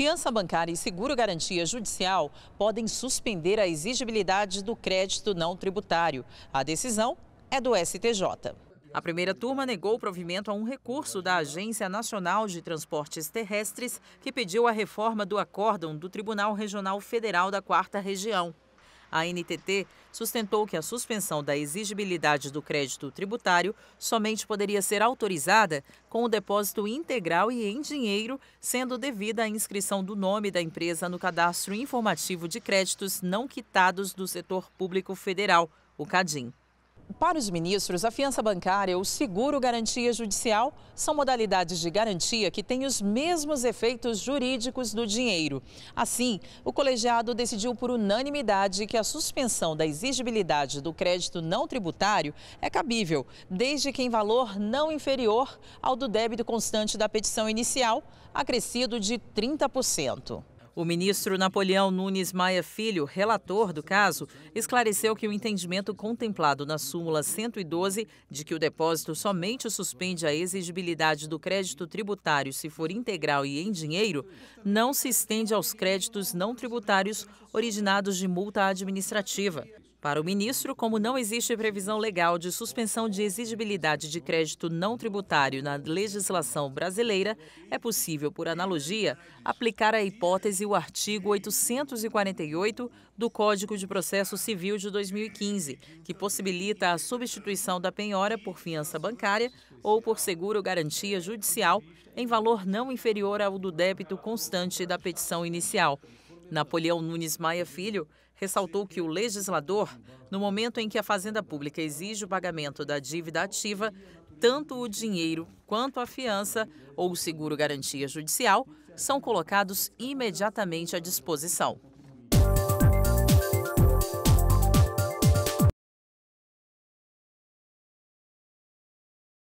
Fiança bancária e seguro-garantia judicial podem suspender a exigibilidade do crédito não tributário. A decisão é do STJ. A primeira turma negou provimento a um recurso da Agência Nacional de Transportes Terrestres, que pediu a reforma do acórdão do Tribunal Regional Federal da Quarta Região. A NTT sustentou que a suspensão da exigibilidade do crédito tributário somente poderia ser autorizada com o depósito integral e em dinheiro, sendo devida à inscrição do nome da empresa no cadastro informativo de créditos não quitados do setor público federal, o CADIM. Para os ministros, a fiança bancária, o seguro garantia judicial são modalidades de garantia que têm os mesmos efeitos jurídicos do dinheiro. Assim, o colegiado decidiu por unanimidade que a suspensão da exigibilidade do crédito não tributário é cabível, desde que em valor não inferior ao do débito constante da petição inicial, acrescido de 30%. O ministro Napoleão Nunes Maia Filho, relator do caso, esclareceu que o entendimento contemplado na súmula 112 de que o depósito somente suspende a exigibilidade do crédito tributário se for integral e em dinheiro, não se estende aos créditos não tributários originados de multa administrativa. Para o ministro, como não existe previsão legal de suspensão de exigibilidade de crédito não tributário na legislação brasileira, é possível, por analogia, aplicar a hipótese o artigo 848 do Código de Processo Civil de 2015, que possibilita a substituição da penhora por fiança bancária ou por seguro garantia judicial em valor não inferior ao do débito constante da petição inicial. Napoleão Nunes Maia Filho ressaltou que o legislador, no momento em que a Fazenda Pública exige o pagamento da dívida ativa, tanto o dinheiro quanto a fiança ou o seguro garantia judicial são colocados imediatamente à disposição.